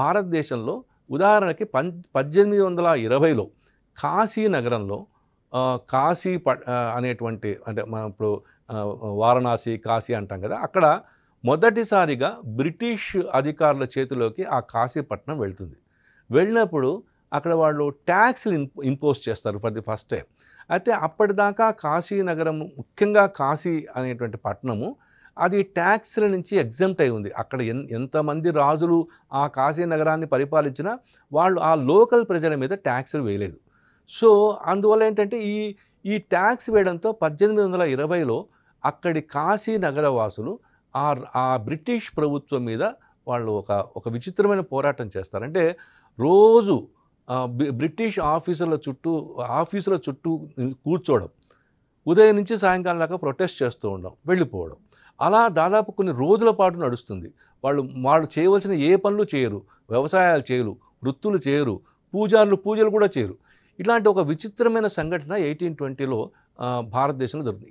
భారతదేశంలో ఉదాహరణకి పం పద్దెనిమిది వందల ఇరవైలో కాశీ నగరంలో కాశీ ప అనేటువంటి అంటే మనం ఇప్పుడు వారణాసి కాశీ అంటాం కదా అక్కడ మొదటిసారిగా బ్రిటిష్ అధికారుల చేతిలోకి ఆ కాశీపట్నం వెళ్తుంది వెళ్ళినప్పుడు అక్కడ వాళ్ళు ట్యాక్స్లు ఇంపోజ్ చేస్తారు ఫర్ ది ఫస్ట్ టైం అయితే అప్పటిదాకా కాశీ నగరం ముఖ్యంగా కాశీ అనేటువంటి పట్టణము అది ట్యాక్స్ల నుంచి ఎగ్జెంప్ట్ అయి ఉంది అక్కడ ఎన్ ఎంతమంది రాజులు ఆ కాశీ నగరాన్ని పరిపాలించినా వాళ్ళు ఆ లోకల్ ప్రజల మీద ట్యాక్స్లు వేయలేదు సో అందువల్ల ఏంటంటే ఈ ఈ ట్యాక్స్ వేయడంతో పద్దెనిమిది వందల ఇరవైలో అక్కడి కాశీ నగర ఆ ఆ బ్రిటిష్ ప్రభుత్వం మీద వాళ్ళు ఒక ఒక విచిత్రమైన పోరాటం చేస్తారంటే రోజు బ్రిటిష్ ఆఫీసుల చుట్టూ ఆఫీసుల చుట్టూ కూర్చోవడం ఉదయం నుంచి సాయంకాలం దాకా ప్రొటెస్ట్ చేస్తూ ఉండడం వెళ్ళిపోవడం అలా దాదాపు కొన్ని రోజుల పాటు నడుస్తుంది వాళ్ళు వాళ్ళు చేయవలసిన ఏ పనులు చేయరు వ్యవసాయాలు చేయరు వృత్తులు చేయరు పూజారులు పూజలు కూడా చేయరు ఇలాంటి ఒక విచిత్రమైన సంఘటన ఎయిటీన్ ట్వంటీలో భారతదేశంలో జరుగుతుంది